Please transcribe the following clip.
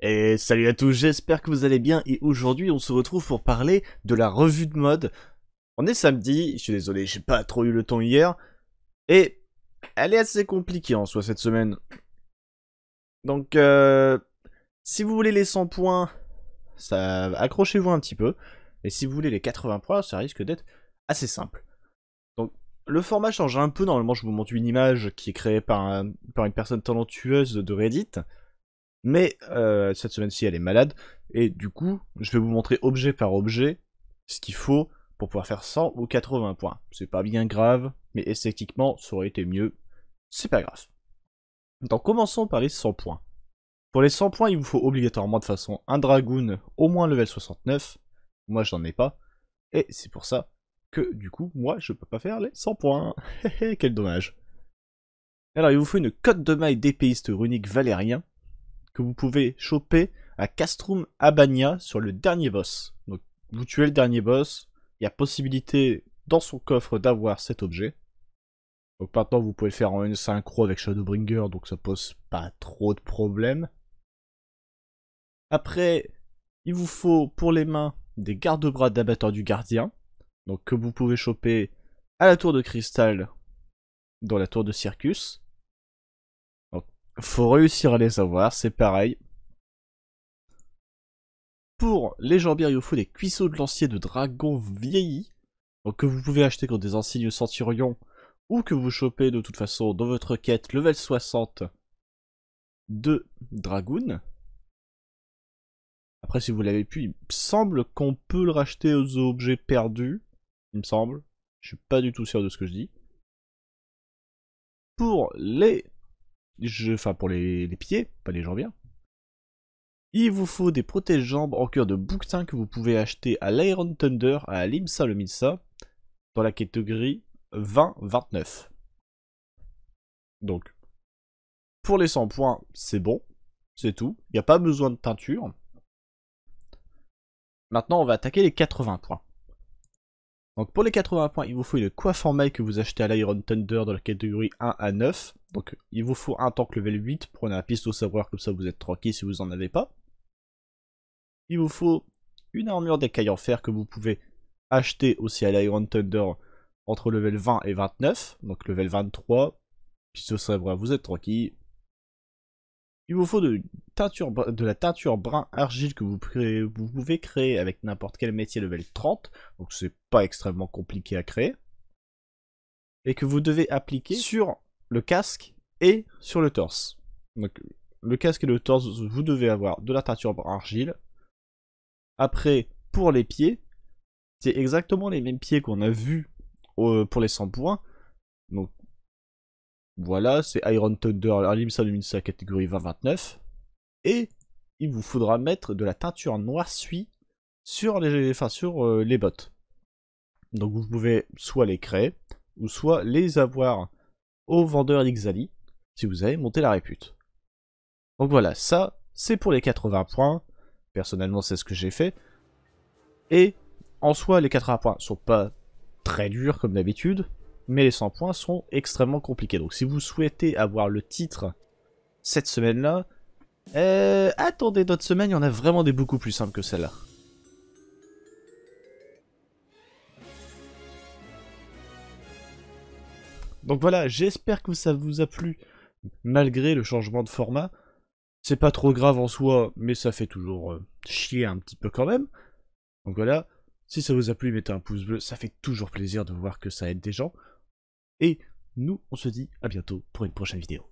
Et salut à tous, j'espère que vous allez bien et aujourd'hui on se retrouve pour parler de la revue de mode. On est samedi, je suis désolé, j'ai pas trop eu le temps hier. Et elle est assez compliquée en soi cette semaine. Donc euh, si vous voulez les 100 points, ça accrochez-vous un petit peu. Et si vous voulez les 80 points, ça risque d'être assez simple. Donc le format change un peu, normalement je vous montre une image qui est créée par, par une personne talentueuse de Reddit. Mais euh, cette semaine-ci, elle est malade. Et du coup, je vais vous montrer objet par objet ce qu'il faut pour pouvoir faire 100 ou 80 points. C'est pas bien grave, mais esthétiquement, ça aurait été mieux. C'est pas grave. Donc commençons par les 100 points. Pour les 100 points, il vous faut obligatoirement de façon un dragoon au moins level 69. Moi, je n'en ai pas. Et c'est pour ça que, du coup, moi, je peux pas faire les 100 points. Quel dommage. Alors, il vous faut une cote de maille d'épéiste runique valérien que vous pouvez choper à Castrum Abania sur le dernier boss. Donc vous tuez le dernier boss, il y a possibilité dans son coffre d'avoir cet objet. Donc maintenant vous pouvez faire en une synchro avec Shadowbringer, donc ça pose pas trop de problèmes. Après, il vous faut pour les mains des garde-bras d'abatteur du gardien, donc que vous pouvez choper à la tour de cristal dans la tour de circus. Faut réussir à les avoir, c'est pareil. Pour les jambières, il vous faut des cuisseaux de lancier de dragon vieillis. que vous pouvez acheter contre des insignes centurions, ou que vous chopez de toute façon dans votre quête level 60 de dragoon. Après, si vous l'avez pu, il me semble qu'on peut le racheter aux objets perdus, il me semble. Je suis pas du tout sûr de ce que je dis. Pour les je, enfin pour les, pieds, pas les jambières. Il vous faut des protège-jambes en cuir de bouquetin que vous pouvez acheter à l'Iron Thunder à l'IMSA le MISA. dans la catégorie 20-29. Donc, pour les 100 points, c'est bon, c'est tout. Il n'y a pas besoin de teinture. Maintenant, on va attaquer les 80 points. Donc pour les 80 points, il vous faut une coiffe en maille que vous achetez à l'Iron Thunder dans la catégorie 1 à 9 donc il vous faut un tank level 8, prenez piste au savoir comme ça vous êtes tranquille si vous en avez pas. Il vous faut une armure d'écaille en fer que vous pouvez acheter aussi à l'Iron Thunder entre level 20 et 29. Donc level 23, pistolet sabreur vous êtes tranquille. Il vous faut de, la teinture brun argile que vous, vous pouvez créer avec n'importe quel métier level 30. Donc c'est pas extrêmement compliqué à créer. Et que vous devez appliquer sur le casque et sur le torse. Donc le casque et le torse, vous devez avoir de la teinture argile. Après, pour les pieds, c'est exactement les mêmes pieds qu'on a vus euh, pour les 100 points. Donc voilà, c'est Iron Thunder, Alimsa la catégorie 20-29. Et il vous faudra mettre de la teinture noire suie sur les, sur, euh, les bottes. Donc vous pouvez soit les créer, ou soit les avoir vendeur vendeur d'Ixali si vous avez monté la répute. Donc voilà, ça, c'est pour les 80 points. Personnellement, c'est ce que j'ai fait. Et en soi, les 80 points sont pas très durs comme d'habitude, mais les 100 points sont extrêmement compliqués. Donc si vous souhaitez avoir le titre cette semaine-là, euh, attendez d'autres semaines, il y en a vraiment des beaucoup plus simples que celle-là. Donc voilà, j'espère que ça vous a plu malgré le changement de format. C'est pas trop grave en soi, mais ça fait toujours euh, chier un petit peu quand même. Donc voilà, si ça vous a plu, mettez un pouce bleu, ça fait toujours plaisir de voir que ça aide des gens. Et nous, on se dit à bientôt pour une prochaine vidéo.